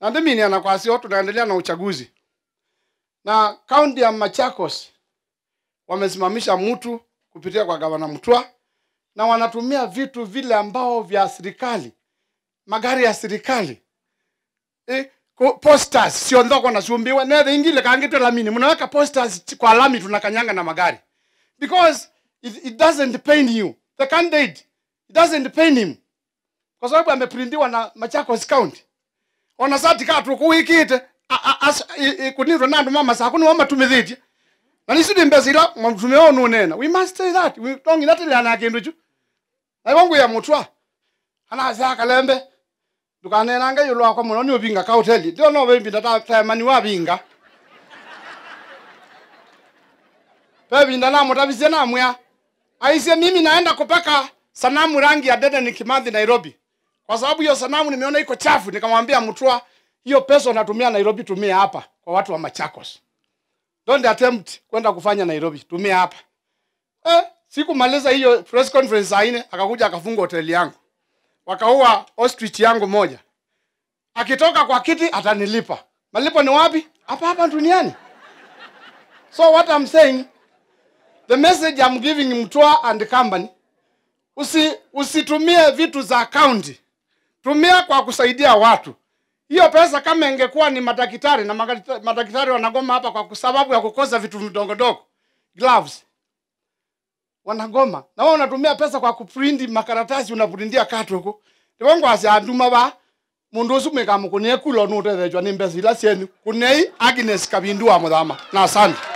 na mimi ni anakwasi watu tunaendelea na uchaguzi na kaunti ya Machakos wamesimamisha mtu kupitia kwa gavana Mtua na wanatumia vitu vile ambao vya serikali, magari ya serikali e, posters siondoko na sumbiwa na the ingile kangitwe lamini, mnaweka posters kwa lami tunakanyanga na magari because it, it doesn't pain you the candidate it doesn't pain him, kwa sababu ameprintiwa na Machakos County ona sati satika atu kuwikite kunirwe nandu mamasa kuno na nani sidi mbezira mtume wao nunena we must say that we don't inatilana kindu chu aiwangu ya mutwa anaza akalembe ndukanenange yulo akwa muno ni ubinga ka hoteli ndio no vimbi ndata tamani wavinga pevinda namutavisye namwya aisye mimi naenda kupaka sanamu rangi ya dede ni kimadhi nairobi kwa sababu hiyo sanamu nimeona iko chafu, nikamwambia mtwa hiyo pesa unatumia Nairobi, tumia hapa kwa watu wa Machakos. Don't attempt kwenda kufanya Nairobi, tumia hapa eh. Sikumaliza hiyo press conference aine akakuja akafunga hoteli yangu, wakaua ostrich yangu moja. Akitoka kwa kiti atanilipa. Malipo ni wapi? Hapa hapa duniani. So what I'm saying, the message I'm giving mtwa and company, usi usitumie vitu za county tumia kwa kusaidia watu. Hiyo pesa kama ingekuwa ni madaktari na madaktari wanagoma hapa kwa sababu ya kukosa vitu vidogodogo, gloves wanagoma, na wao wanatumia pesa kwa kuprinti makaratasi, unaprintia katu huko ndivongo asianduma ba mundu ucio mwikamukunie kulo nuutethecwa ni mbesa ila cienyu kunei Agnes Kabindu wa muthama na asante